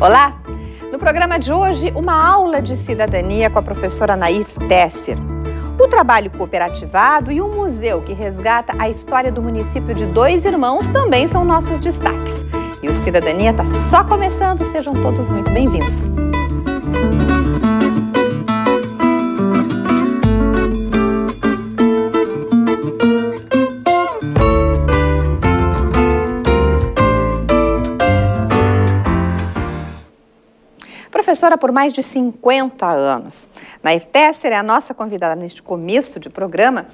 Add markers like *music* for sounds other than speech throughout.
Olá! No programa de hoje, uma aula de cidadania com a professora Nair Tesser. O trabalho cooperativado e um museu que resgata a história do município de Dois Irmãos também são nossos destaques. E o Cidadania está só começando, sejam todos muito bem-vindos. professora por mais de 50 anos. Nair Tesser é a nossa convidada neste começo de programa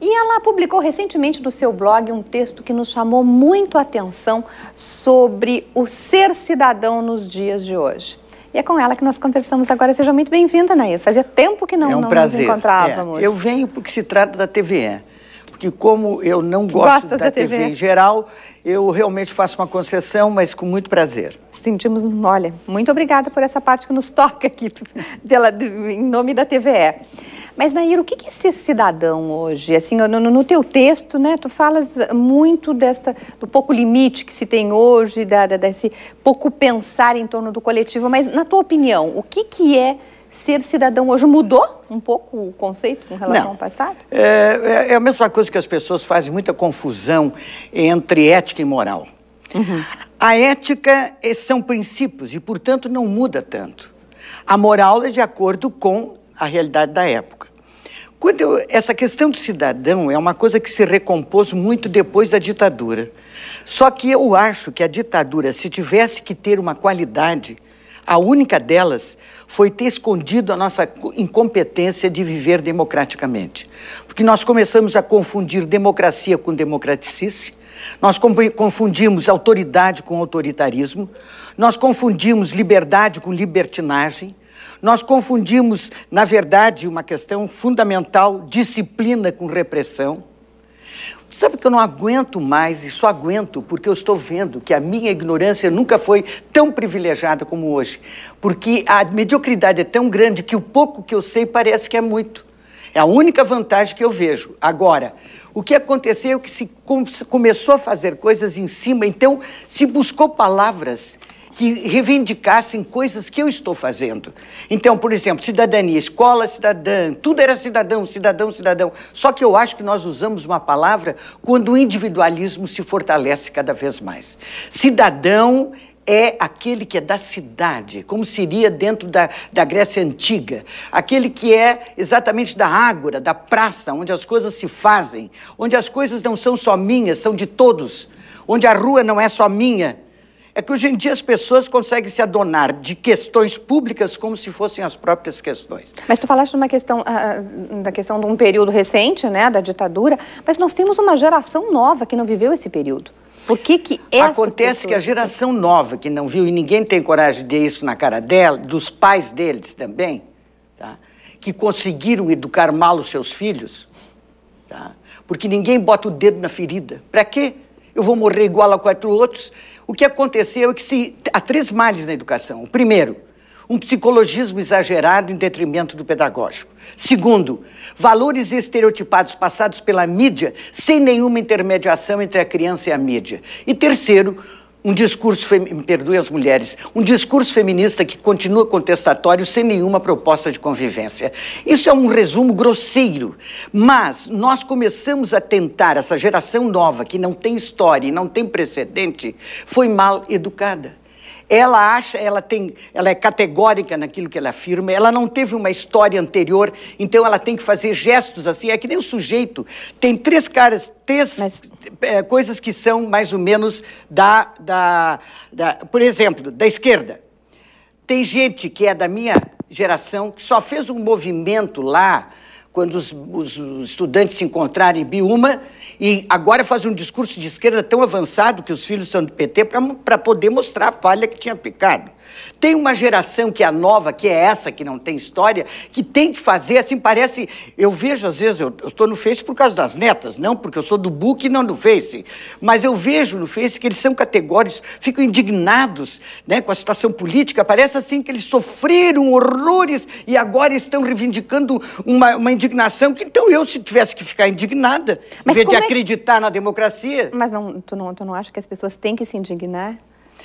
e ela publicou recentemente no seu blog um texto que nos chamou muito a atenção sobre o ser cidadão nos dias de hoje. E é com ela que nós conversamos agora. Seja muito bem-vinda, Nair. Fazia tempo que não, é um não nos encontrávamos. É. Eu venho porque se trata da TVE porque como eu não gosto da, da TV. em geral, eu realmente faço uma concessão, mas com muito prazer. Sentimos, olha, muito obrigada por essa parte que nos toca aqui, pela, em nome da TVE. Mas, Nair, o que é ser cidadão hoje? Assim, no, no teu texto, né, tu falas muito desta, do pouco limite que se tem hoje, da, da, desse pouco pensar em torno do coletivo, mas, na tua opinião, o que, que é ser cidadão hoje mudou um pouco o conceito com relação Não. ao passado? É, é, é a mesma coisa que as pessoas fazem muita confusão entre ética e moral. Uhum. A ética é, são princípios e, portanto, não muda tanto. A moral é de acordo com a realidade da época. Quando eu, essa questão do cidadão é uma coisa que se recompôs muito depois da ditadura. Só que eu acho que a ditadura, se tivesse que ter uma qualidade, a única delas foi ter escondido a nossa incompetência de viver democraticamente. Porque nós começamos a confundir democracia com democraticice, nós confundimos autoridade com autoritarismo, nós confundimos liberdade com libertinagem, nós confundimos, na verdade, uma questão fundamental, disciplina com repressão. Sabe que eu não aguento mais e só aguento porque eu estou vendo que a minha ignorância nunca foi tão privilegiada como hoje. Porque a mediocridade é tão grande que o pouco que eu sei parece que é muito. É a única vantagem que eu vejo. Agora, o que aconteceu é que se, se começou a fazer coisas em cima, então se buscou palavras que reivindicassem coisas que eu estou fazendo. Então, por exemplo, cidadania, escola, cidadã, tudo era cidadão, cidadão, cidadão. Só que eu acho que nós usamos uma palavra quando o individualismo se fortalece cada vez mais. Cidadão é aquele que é da cidade, como seria dentro da, da Grécia Antiga, aquele que é exatamente da ágora, da praça, onde as coisas se fazem, onde as coisas não são só minhas, são de todos, onde a rua não é só minha, é que hoje em dia as pessoas conseguem se adonar de questões públicas como se fossem as próprias questões. Mas tu falaste de uma questão, uh, da questão de um período recente, né, da ditadura, mas nós temos uma geração nova que não viveu esse período. Por que que Acontece que a geração nova que não viu, e ninguém tem coragem de isso na cara dela, dos pais deles também, tá? que conseguiram educar mal os seus filhos, tá? porque ninguém bota o dedo na ferida. Para quê? Eu vou morrer igual a quatro outros. O que aconteceu é que se, há três males na educação. primeiro, um psicologismo exagerado em detrimento do pedagógico. Segundo, valores estereotipados passados pela mídia sem nenhuma intermediação entre a criança e a mídia. E terceiro, um discurso, me perdoe as mulheres, um discurso feminista que continua contestatório sem nenhuma proposta de convivência. Isso é um resumo grosseiro, mas nós começamos a tentar, essa geração nova que não tem história e não tem precedente, foi mal educada. Ela acha, ela tem, ela é categórica naquilo que ela afirma, ela não teve uma história anterior, então ela tem que fazer gestos assim, é que nem o sujeito. Tem três caras, três Mas... é, coisas que são mais ou menos da, da, da. Por exemplo, da esquerda. Tem gente que é da minha geração que só fez um movimento lá quando os, os, estudantes se encontrarem em Biúma, e agora faz um discurso de esquerda tão avançado que os filhos são do PT para poder mostrar a falha que tinha picado. Tem uma geração que é nova, que é essa, que não tem história, que tem que fazer, assim, parece... Eu vejo, às vezes, eu estou no Face por causa das netas, não porque eu sou do book e não do Face, mas eu vejo no Face que eles são categóricos, ficam indignados né, com a situação política, parece assim que eles sofreram horrores e agora estão reivindicando uma, uma indignação, que então eu, se tivesse que ficar indignada, Mas em vez de é acreditar é... na democracia. Mas não, tu, não, tu não acha que as pessoas têm que se indignar?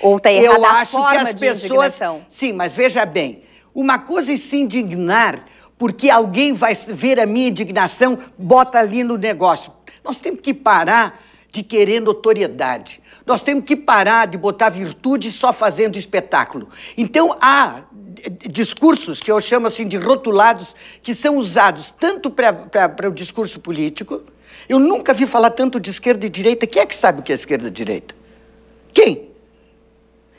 Ou está errada eu acho que as pessoas... Indignação? Sim, mas veja bem, uma coisa é se indignar porque alguém vai ver a minha indignação, bota ali no negócio. Nós temos que parar de querer notoriedade. Nós temos que parar de botar virtude só fazendo espetáculo. Então, há discursos que eu chamo assim de rotulados, que são usados tanto para o discurso político. Eu nunca vi falar tanto de esquerda e direita. Quem é que sabe o que é esquerda e direita? Quem?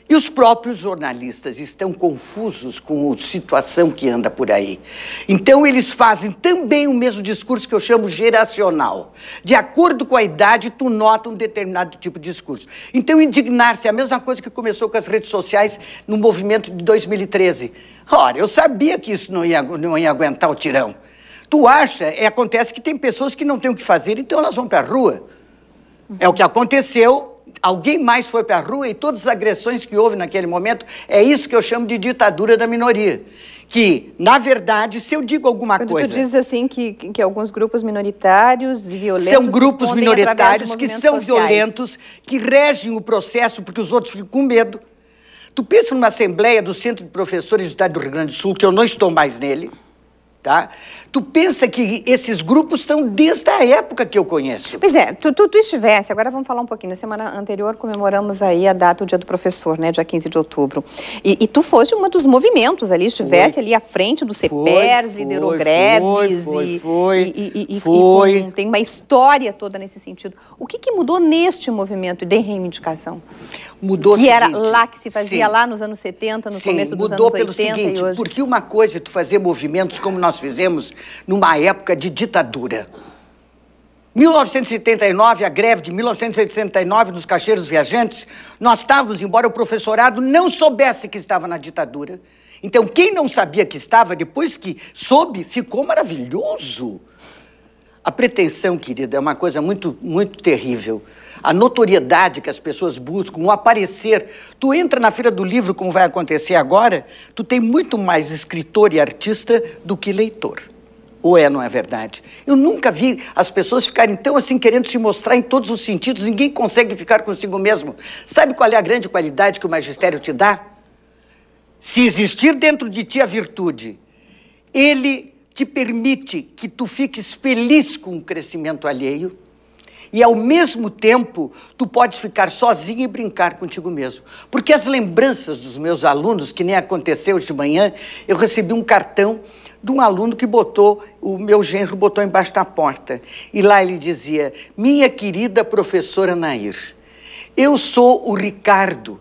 E os próprios jornalistas estão confusos com a situação que anda por aí. Então, eles fazem também o mesmo discurso que eu chamo geracional. De acordo com a idade, tu nota um determinado tipo de discurso. Então, indignar-se é a mesma coisa que começou com as redes sociais no movimento de 2013. Ora, eu sabia que isso não ia, não ia aguentar o tirão. Tu acha, é, acontece que tem pessoas que não têm o que fazer, então elas vão para a rua. É o que aconteceu alguém mais foi para a rua e todas as agressões que houve naquele momento, é isso que eu chamo de ditadura da minoria. Que, na verdade, se eu digo alguma Quando coisa. Tu dizes assim que, que alguns grupos minoritários e violentos. São grupos minoritários que são sociais. violentos, que regem o processo porque os outros ficam com medo. Tu pensa numa assembleia do Centro de Professores do Estado do Rio Grande do Sul, que eu não estou mais nele Tá? Tu pensa que esses grupos estão desde a época que eu conheço. Pois é, tu, tu, tu, estivesse, agora vamos falar um pouquinho, na semana anterior comemoramos aí a data, o dia do professor, né, dia 15 de outubro, e, e tu foste um dos movimentos ali, estivesse foi. ali à frente do CEPERS, liderou foi, greves. Foi, e, foi, e, e, foi. e tem uma história toda nesse sentido. O que, que mudou neste movimento de reivindicação? mudou que era seguinte, lá que se fazia sim, lá nos anos 70, no sim, começo dos anos 80 mudou pelo seguinte, hoje... porque uma coisa é tu fazer movimentos como nós fizemos numa época de ditadura. 1979, a greve de 1979 dos caixeiros viajantes, nós estávamos, embora o professorado não soubesse que estava na ditadura. Então, quem não sabia que estava, depois que soube, ficou maravilhoso. A pretensão, querida, é uma coisa muito, muito terrível a notoriedade que as pessoas buscam, o aparecer. Tu entra na Feira do Livro, como vai acontecer agora, tu tem muito mais escritor e artista do que leitor. Ou é, não é verdade? Eu nunca vi as pessoas ficarem tão assim querendo se mostrar em todos os sentidos, ninguém consegue ficar consigo mesmo. Sabe qual é a grande qualidade que o magistério te dá? Se existir dentro de ti a virtude, ele te permite que tu fiques feliz com o crescimento alheio e ao mesmo tempo, tu podes ficar sozinho e brincar contigo mesmo. Porque as lembranças dos meus alunos, que nem aconteceu de manhã, eu recebi um cartão de um aluno que botou, o meu genro botou embaixo da porta. E lá ele dizia: Minha querida professora Nair, eu sou o Ricardo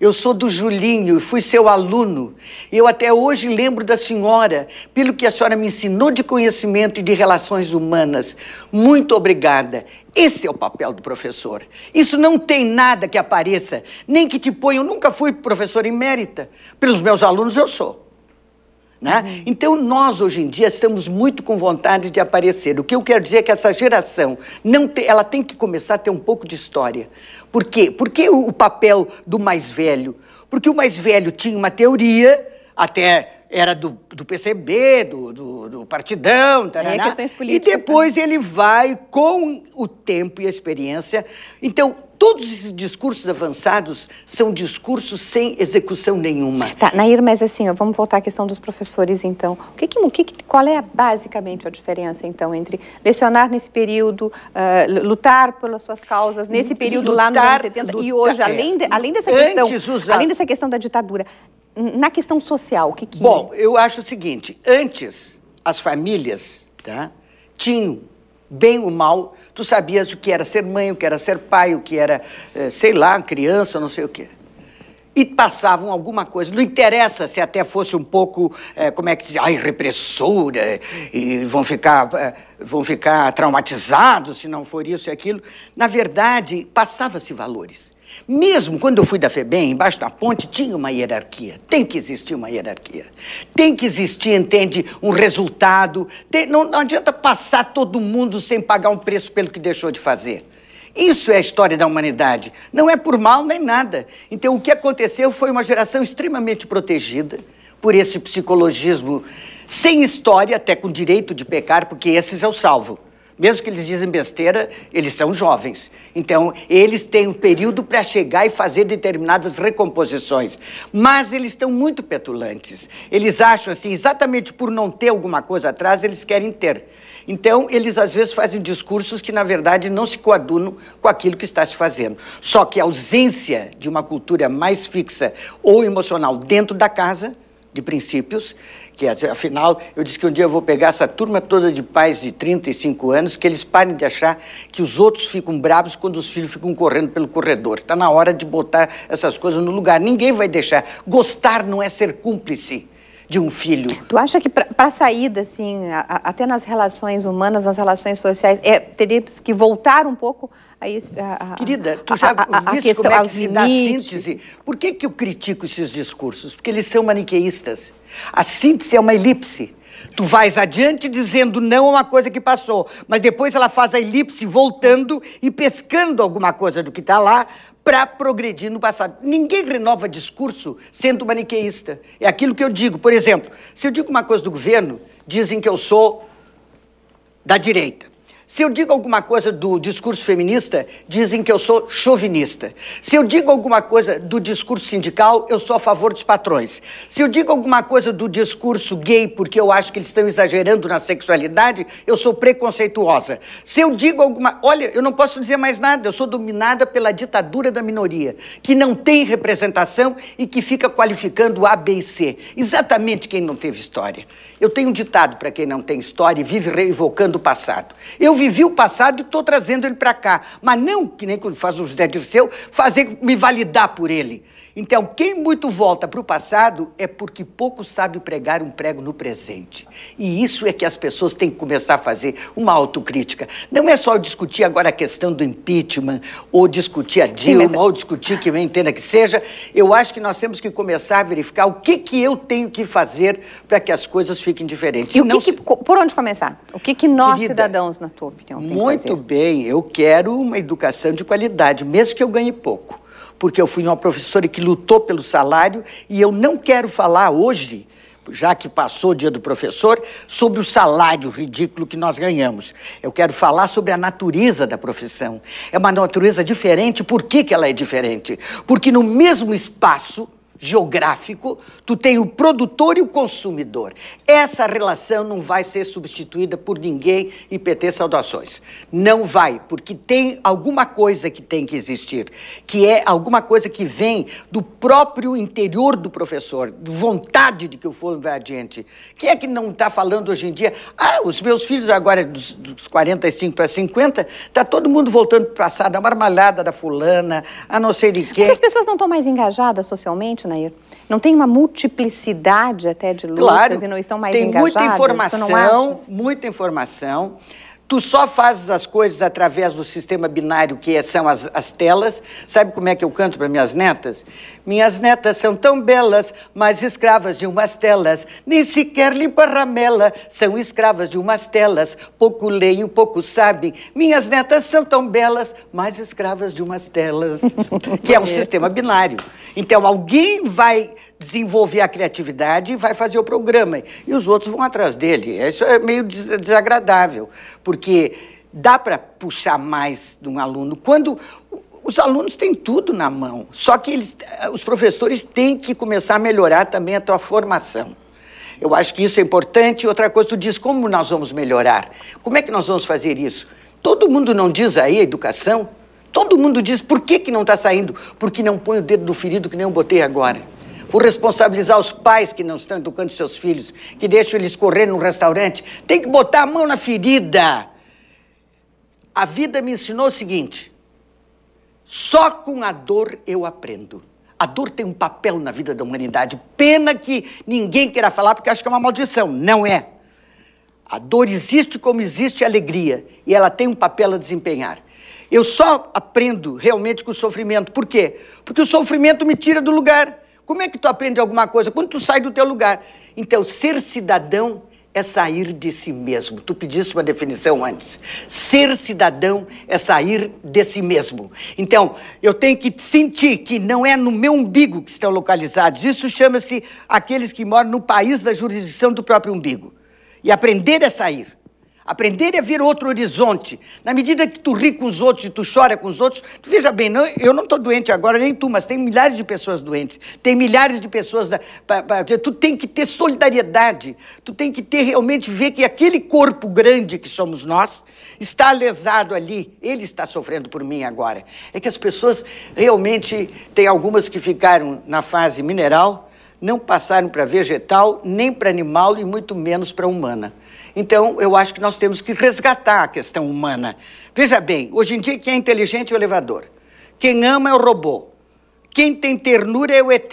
eu sou do Julinho e fui seu aluno. Eu até hoje lembro da senhora, pelo que a senhora me ensinou de conhecimento e de relações humanas. Muito obrigada. Esse é o papel do professor. Isso não tem nada que apareça, nem que te ponha. Eu nunca fui professora emérita. Pelos meus alunos, eu sou. Né? Uhum. Então, nós hoje em dia estamos muito com vontade de aparecer. O que eu quero dizer é que essa geração não te, ela tem que começar a ter um pouco de história. Por quê? Por que o papel do mais velho? Porque o mais velho tinha uma teoria, até era do, do PCB, do, do, do Partidão, taraná, é, questões políticas, e depois ele vai, com o tempo e a experiência. Então, Todos esses discursos avançados são discursos sem execução nenhuma. Tá, Nair, mas assim, ó, vamos voltar à questão dos professores, então. O que, que, qual é basicamente a diferença, então, entre lecionar nesse período, uh, lutar pelas suas causas nesse período lutar, lá nos anos 70 lutar, e hoje, é, além, de, além dessa questão, usar... além dessa questão da ditadura, na questão social, o que, que... Bom, eu acho o seguinte, antes as famílias tá, tinham bem o mal, tu sabias o que era ser mãe, o que era ser pai, o que era, eh, sei lá, criança, não sei o quê. E passavam alguma coisa, não interessa se até fosse um pouco, é, como é que dizia, ai, repressora, e vão ficar, é, vão ficar traumatizados se não for isso e aquilo. Na verdade, passava-se valores. Mesmo quando eu fui da FEBEM, embaixo da ponte tinha uma hierarquia. Tem que existir uma hierarquia. Tem que existir, entende, um resultado. Tem, não, não adianta passar todo mundo sem pagar um preço pelo que deixou de fazer. Isso é a história da humanidade. Não é por mal nem nada. Então, o que aconteceu foi uma geração extremamente protegida por esse psicologismo sem história, até com direito de pecar, porque esses eu salvo. Mesmo que eles dizem besteira, eles são jovens. Então, eles têm um período para chegar e fazer determinadas recomposições. Mas eles estão muito petulantes. Eles acham assim, exatamente por não ter alguma coisa atrás, eles querem ter. Então, eles às vezes fazem discursos que, na verdade, não se coadunam com aquilo que está se fazendo. Só que a ausência de uma cultura mais fixa ou emocional dentro da casa, de princípios, quietos. É, afinal, eu disse que um dia eu vou pegar essa turma toda de pais de 35 anos, que eles parem de achar que os outros ficam bravos quando os filhos ficam correndo pelo corredor. Está na hora de botar essas coisas no lugar. Ninguém vai deixar. Gostar não é ser cúmplice de um filho. Tu acha que para saída, assim, a, a, até nas relações humanas, nas relações sociais, é, teríamos que voltar um pouco a esse... A, Querida, tu já a, viste questão, como é que se dá a síntese? Por que, que eu critico esses discursos? Porque eles são maniqueístas. A síntese é uma elipse. Tu vais adiante dizendo não a uma coisa que passou, mas depois ela faz a elipse voltando e pescando alguma coisa do que está lá para progredir no passado. Ninguém renova discurso sendo maniqueísta. É aquilo que eu digo. Por exemplo, se eu digo uma coisa do governo, dizem que eu sou da direita. Se eu digo alguma coisa do discurso feminista, dizem que eu sou chauvinista. Se eu digo alguma coisa do discurso sindical, eu sou a favor dos patrões. Se eu digo alguma coisa do discurso gay, porque eu acho que eles estão exagerando na sexualidade, eu sou preconceituosa. Se eu digo alguma. Olha, eu não posso dizer mais nada, eu sou dominada pela ditadura da minoria, que não tem representação e que fica qualificando A, B e C. Exatamente quem não teve história. Eu tenho um ditado para quem não tem história e vive revocando o passado. Eu vivi o passado e estou trazendo ele para cá. Mas não que nem faz o José Dirceu, fazer me validar por ele. Então, quem muito volta para o passado é porque pouco sabe pregar um prego no presente. E isso é que as pessoas têm que começar a fazer uma autocrítica. Não é só discutir agora a questão do impeachment, ou discutir a Dilma, Sim, mas... É ou discutir que quem entenda que seja. Eu acho que nós temos que começar a verificar o que, que eu tenho que fazer para que as coisas fiquem diferentes. E o que, por onde começar? O que, que nós, Querida, cidadãos, na tua opinião. Muito bem, eu quero uma educação de qualidade, mesmo que eu ganhe pouco. Porque eu fui uma professora que lutou pelo salário e eu não quero falar hoje já que passou o dia do professor, sobre o salário ridículo que nós ganhamos. Eu quero falar sobre a natureza da profissão. É uma natureza diferente. Por que, que ela é diferente? Porque no mesmo espaço geográfico, tu tem o produtor e o consumidor. Essa relação não vai ser substituída por ninguém e PT saudações. Não vai, porque tem alguma coisa que tem que existir, que é alguma coisa que vem do próprio interior do professor, vontade de que o fôlego vá adiante. Quem é que não está falando hoje em dia? Ah, os meus filhos agora é dos, dos 45 para 50, está todo mundo voltando para o passado, a marmalhada da fulana, a não sei de quê. Mas as pessoas não estão mais engajadas socialmente não tem uma multiplicidade até de lutas claro, e não estão mais tem engajadas? Muita informação, muita informação. Tu só fazes as coisas através do sistema binário que é, são as, as telas. Sabe como é que eu canto para minhas netas? Minhas netas são tão belas, mas escravas de umas telas. Nem sequer limpa ramela, são escravas de umas telas. Pouco leio, pouco sabem. Minhas netas são tão belas, mas escravas de umas telas. *laughs* que é um sistema binário. Então alguém vai desenvolver a criatividade e vai fazer o programa. E os outros vão atrás dele. Isso é meio desagradável, porque dá para puxar mais de um aluno. Quando os alunos têm tudo na mão, só que eles, eh, os professores têm que começar a melhorar também a tua formação. Eu acho que isso é importante. Outra coisa, tu diz como nós vamos melhorar. Como é que nós vamos fazer isso? Todo mundo não diz aí a educação? Todo mundo diz por que, que não está saindo? Porque não põe o dedo no ferido que nem eu botei agora por responsabilizar os pais que não estão educando seus filhos, que deixam eles correr num restaurante. Tem que botar a mão na ferida. A vida me ensinou o seguinte: só com a dor eu aprendo. A dor tem um papel na vida da humanidade. Pena que ninguém queira falar porque acha que é uma maldição. Não é. A dor existe como existe a alegria e ela tem um papel a desempenhar. Eu só aprendo realmente com o sofrimento. Por quê? Porque o sofrimento me tira do lugar. Como é que tu aprende alguma coisa? Quando tu sai do teu lugar. Então, ser cidadão é sair de si mesmo. Tu pediste uma definição antes. Ser cidadão é sair de si mesmo. Então, eu tenho que sentir que não é no meu umbigo que estão localizados. Isso chama-se aqueles que moram no país da jurisdição do próprio umbigo. E aprender é sair. Aprender a ver outro horizonte. Na medida que tu ri com os outros e tu chora com os outros, tu veja bem, não, eu não estou doente agora, nem tu, mas tem milhares de pessoas doentes, tem milhares de pessoas. Da, pra, pra, tu tem que ter solidariedade, tu tem que ter realmente ver que aquele corpo grande que somos nós está lesado ali, ele está sofrendo por mim agora. É que as pessoas realmente, tem algumas que ficaram na fase mineral não passaram para vegetal, nem para animal e muito menos para humana. Então, eu acho que nós temos que *laughs* resgatar a questão humana. Veja bem, hoje em dia quem é inteligente é o elevador. Quem ama é o robô. Quem tem ternura é o ET.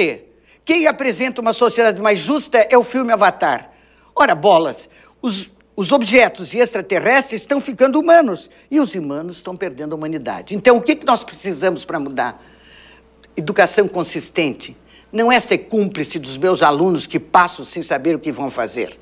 Quem apresenta uma sociedade mais justa é o filme Avatar. Ora, bolas, os, os objetos extraterrestres estão ficando humanos e os humanos estão perdendo a humanidade. Então, o que, que nós precisamos para mudar? Educação consistente, não é ser cúmplice dos meus alunos que passam sem saber o que vão fazer.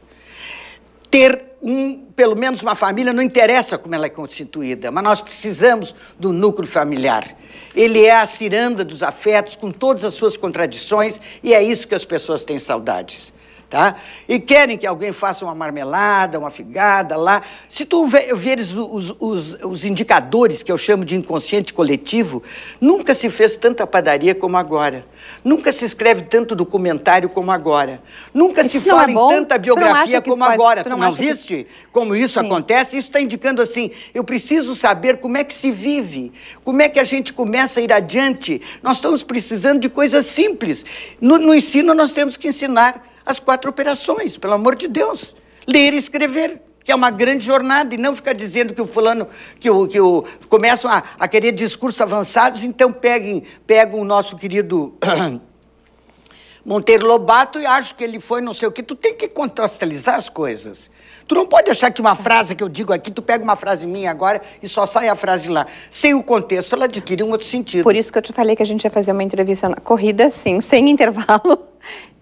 Ter um, pelo menos uma família, não interessa como ela é constituída, mas nós precisamos do núcleo familiar. Ele é a ciranda dos afetos, com todas as suas contradições, e é isso que as pessoas têm saudades tá? E querem que alguém faça uma marmelada, uma figada lá. Se tu veres os, os, os indicadores que eu chamo de inconsciente coletivo, nunca se fez tanta padaria como agora. Nunca se escreve tanto documentário como agora. Nunca isso se fala é em tanta biografia como agora. Tu não, não viste que... como isso Sim. acontece? Isso está indicando assim, eu preciso saber como é que se vive, como é que a gente começa a ir adiante. Nós estamos precisando de coisas simples. no, no ensino, nós temos que ensinar as quatro operações, pelo amor de Deus. Ler e escrever, que é uma grande jornada, e não ficar dizendo que o fulano, que o, que o começam a, a querer discursos avançados, então peguem, pegam o nosso querido *clears throat* Monteiro Lobato e acho que ele foi não sei o quê. Tu tem que contextualizar as coisas. Tu não pode achar que uma frase que eu digo aqui, tu pega uma frase minha agora e só sai a frase lá. Sem o contexto, ela adquire um outro sentido. Por isso que eu te falei que a gente ia fazer uma entrevista na corrida, assim, sem *laughs* intervalo.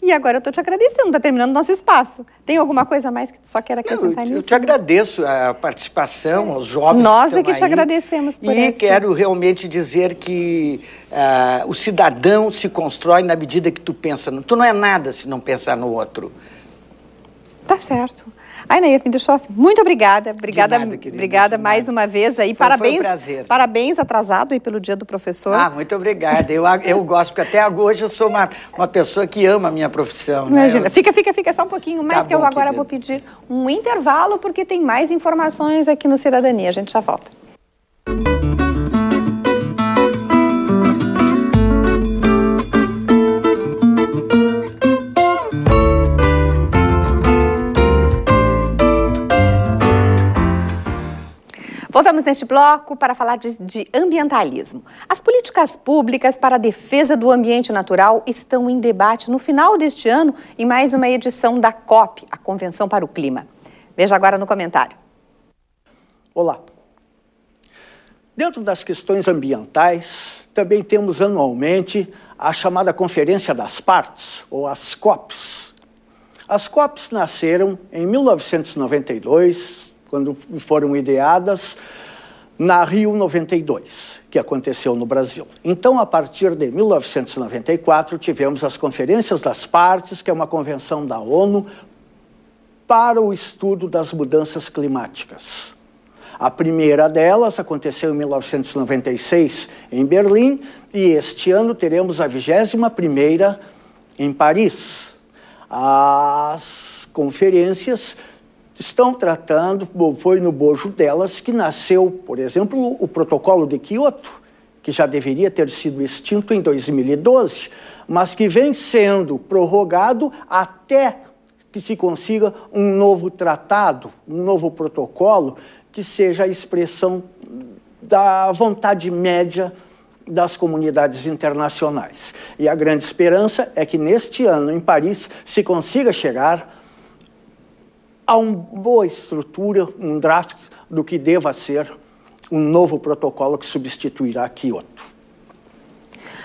E agora eu estou te agradecendo, está terminando nosso espaço. Tem alguma coisa mais que tu só quer acrescentar Não, eu, nisso? Eu te agradeço a participação, aos jovens Nós é que é que aí. te agradecemos por e E quero realmente dizer que uh, o cidadão se constrói na medida que tu pensa no... Tu não é nada se não pensar no outro. Tá certo. Ainair Pinduchossi, muito obrigada. Obrigada, nada, querida, obrigada mais uma vez aí. Foi, parabéns. Foi um prazer. Parabéns atrasado aí pelo Dia do Professor. Ah, muito obrigada. Eu, eu gosto, porque até hoje eu sou uma, uma pessoa que ama a minha profissão. Né? Imagina. Né? Eu... Fica, fica, fica só um pouquinho mais, tá que bom, eu agora vou pedir um intervalo, porque tem mais informações aqui no Cidadania. A gente já volta. neste bloco para falar de, de, ambientalismo. As políticas públicas para a defesa do ambiente natural estão em debate no final deste ano em mais uma edição da COP, a Convenção para o Clima. Veja agora no comentário. Olá. Dentro das questões ambientais, também temos anualmente a chamada Conferência das Partes, ou as COPs. As COPs nasceram em 1992, quando foram ideadas na Rio 92, que aconteceu no Brasil. Então, a partir de 1994, tivemos as Conferências das Partes, que é uma convenção da ONU para o estudo das mudanças climáticas. A primeira delas aconteceu em 1996 em Berlim e este ano teremos a 21ª em Paris. As conferências estão tratando, foi no bojo delas que nasceu, por exemplo, o protocolo de Quioto, que já deveria ter sido extinto em 2012, mas que vem sendo prorrogado até que se consiga um novo tratado, um novo protocolo que seja a expressão da vontade média das comunidades internacionais. E a grande esperança é que neste ano, em Paris, se consiga chegar há uma boa estrutura, um draft do que deva ser um novo protocolo que substituirá Kyoto.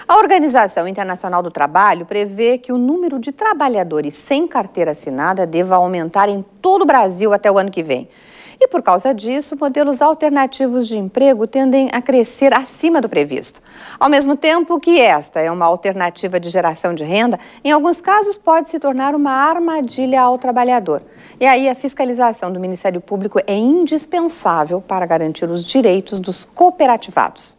A Organização Internacional do Trabalho prevê que o número de trabalhadores sem carteira assinada deva aumentar em todo o Brasil até o ano que vem. E por causa disso, modelos alternativos de emprego tendem a crescer acima do previsto. Ao mesmo tempo que esta é uma alternativa de geração de renda, em alguns casos pode se tornar uma armadilha ao trabalhador. E aí a fiscalização do Ministério Público é indispensável para garantir os direitos dos cooperativados.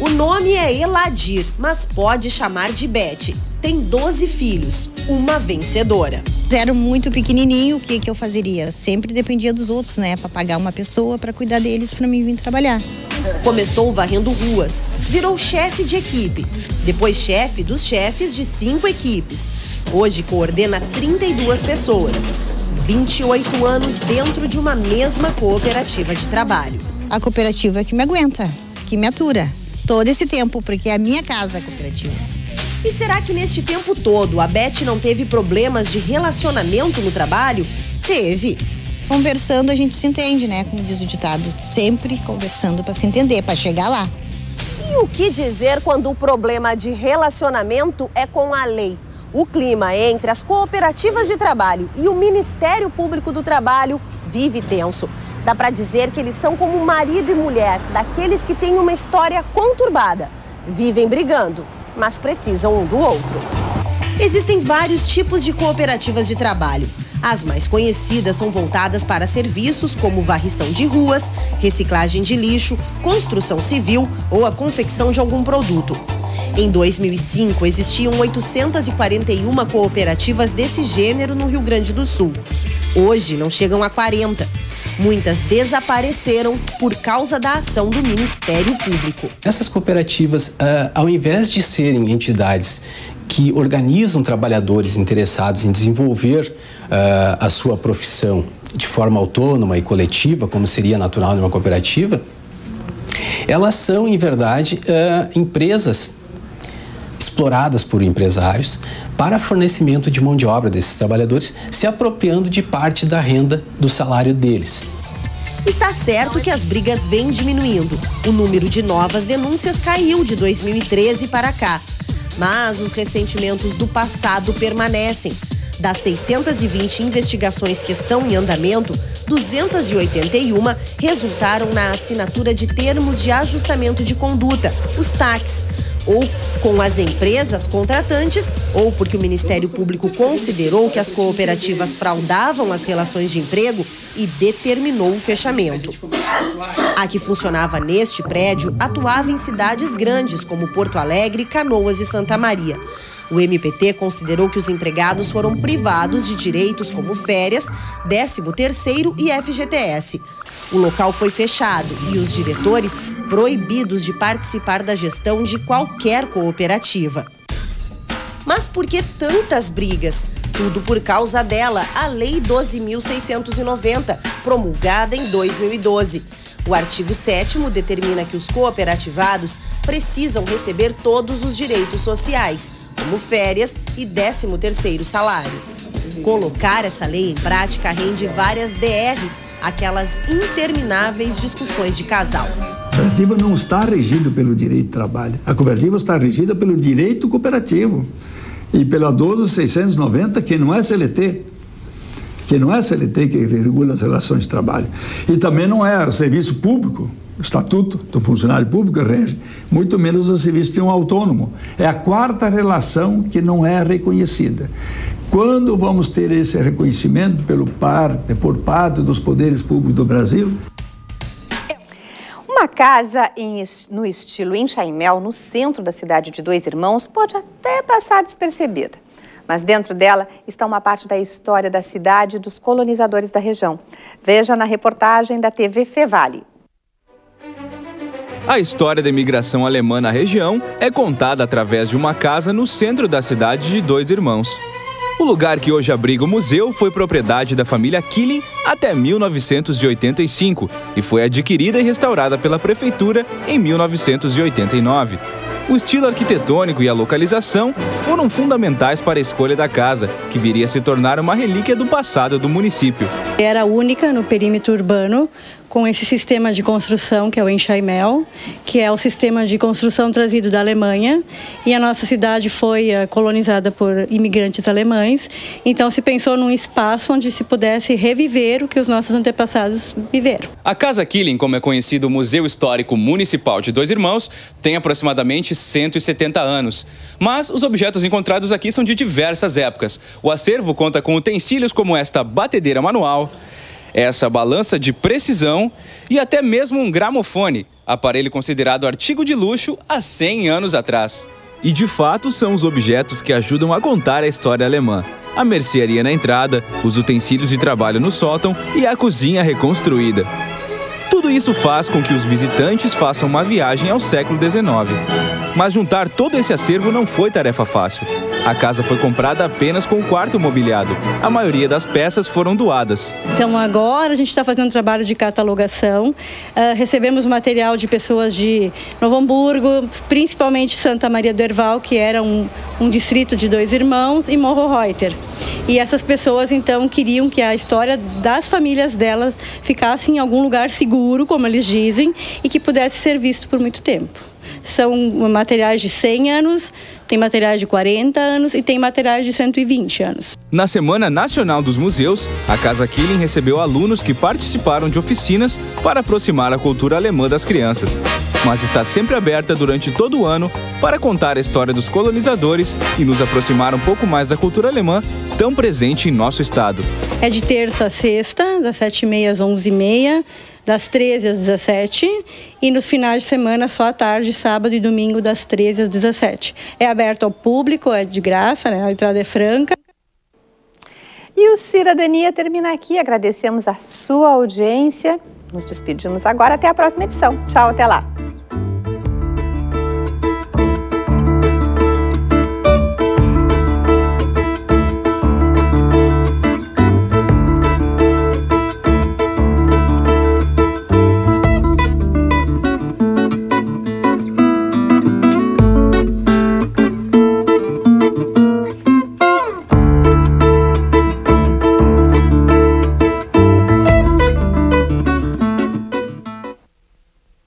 O nome é Eladir, mas pode chamar de Bete. Tem 12 filhos, uma vencedora. Era muito pequenininho, o que, que eu fazeria? Sempre dependia dos outros, né? Para pagar uma pessoa para cuidar deles para mim vir trabalhar. Começou varrendo ruas, virou chefe de equipe, depois chefe dos chefes de cinco equipes. Hoje coordena 32 pessoas, 28 anos dentro de uma mesma cooperativa de trabalho. A cooperativa que me aguenta, que me atura todo esse tempo, porque é a minha casa cooperativa. E será que neste tempo todo a Beth não teve problemas de relacionamento no trabalho? Teve. Conversando a gente se entende, né? Como diz o ditado, sempre conversando para se entender, para chegar lá. E o que dizer quando o problema de relacionamento é com a lei? O clima entre as cooperativas de trabalho e o Ministério Público do Trabalho vive tenso. Dá para dizer que eles são como marido e mulher, daqueles que têm uma história conturbada. Vivem brigando, mas precisam um do outro. Existem vários tipos de cooperativas de trabalho. As mais conhecidas são voltadas para serviços como varrição de ruas, reciclagem de lixo, construção civil ou a confecção de algum produto. Em 2005, existiam 841 cooperativas desse gênero no Rio Grande do Sul. Hoje não chegam a 40. Muitas desapareceram por causa da ação do Ministério Público. Essas cooperativas, uh, ao invés de serem entidades que organizam trabalhadores interessados em desenvolver uh, a sua profissão de forma autônoma e coletiva, como seria natural numa cooperativa, elas são, em verdade, uh, empresas exploradas por empresários para fornecimento de mão de obra desses trabalhadores, se apropriando de parte da renda do salário deles. Está certo que as brigas vêm diminuindo. O número de novas denúncias caiu de 2013 para cá. Mas os ressentimentos do passado permanecem. Das 620 investigações que estão em andamento, 281 resultaram na assinatura de termos de ajustamento de conduta, os TACs, ou com as empresas contratantes, ou porque o Ministério Público considerou que as cooperativas fraudavam as relações de emprego e determinou o fechamento. A que funcionava neste prédio atuava em cidades grandes como Porto Alegre, Canoas e Santa Maria. O MPT considerou que os empregados foram privados de direitos como férias, 13º e FGTS. O local foi fechado e os diretores proibidos de participar da gestão de qualquer cooperativa. Mas por que tantas brigas? Tudo por causa dela, a Lei 12.690, promulgada em 2012. O artigo 7 determina que os cooperativados precisam receber todos os direitos sociais, como férias e 13 salário. Colocar essa lei em prática rende várias DRs, aquelas intermináveis discussões de casal. A cooperativa não está regida pelo direito do trabalho. A cooperativa está regida pelo direito cooperativo e pela 12690, que não é CLT que não é CLT que regula as relações de trabalho, e também não é o serviço público, o Estatuto do Funcionário Público rege, muito menos o serviço de um autônomo. É a quarta relação que não é reconhecida. Quando vamos ter esse reconhecimento pelo por parte dos poderes públicos do Brasil? Uma casa em, no estilo Enxaimel, no centro da cidade de Dois Irmãos, pode até passar despercebida. Mas dentro dela está uma parte da história da cidade e dos colonizadores da região. Veja na reportagem da TV Fevale. A história da imigração alemã na região é contada através de uma casa no centro da cidade de dois irmãos. O lugar que hoje abriga o museu foi propriedade da família Killing até 1985 e foi adquirida e restaurada pela prefeitura em 1989. O estilo arquitetônico e a localização foram fundamentais para a escolha da casa, que viria a se tornar uma relíquia do passado do município. Era única no perímetro urbano, com esse sistema de construção que é o Enxaimel, que é o sistema de construção trazido da Alemanha. E a nossa cidade foi eh, colonizada por imigrantes alemães. Então se pensou num espaço onde se pudesse reviver o que os nossos antepassados viveram. A Casa Killing, como é conhecido o Museu Histórico Municipal de Dois Irmãos, tem aproximadamente 170 anos. Mas os objetos encontrados aqui são de diversas épocas. O acervo conta com utensílios como esta batedeira manual, essa balança de precisão e até mesmo um gramofone, aparelho considerado artigo de luxo há 100 anos atrás. E de fato são os objetos que ajudam a contar a história alemã. A mercearia na entrada, os utensílios de trabalho no sótão e a cozinha reconstruída. Tudo isso faz com que os visitantes façam uma viagem ao século XIX. Mas juntar todo esse acervo não foi tarefa fácil. A casa foi comprada apenas com o quarto mobiliado. A maioria das peças foram doadas. Então agora a gente está fazendo um trabalho de catalogação. Uh, recebemos material de pessoas de Novo Hamburgo, principalmente Santa Maria do Herval, que era um, um distrito de dois irmãos, e Morro Reuter. E essas pessoas então queriam que a história das famílias delas ficasse em algum lugar seguro, como eles dizem, e que pudesse ser visto por muito tempo são materiais de 100 anos, tem materiais de 40 anos e tem materiais de 120 anos. Na Semana Nacional dos Museus, a Casa Killing recebeu alunos que participaram de oficinas para aproximar a cultura alemã das crianças, mas está sempre aberta durante todo o ano para contar a história dos colonizadores e nos aproximar um pouco mais da cultura alemã tão presente em nosso estado. É de terça a sexta, das 7h30 às 11h30 das 13 às 17 e nos finais de semana só à tarde, sábado e domingo das 13 às 17. É aberto ao público, é de graça, né? A entrada é franca. E o Cidadania termina aqui. Agradecemos a sua audiência. Nos despedimos agora. Até a próxima edição. Tchau, até lá.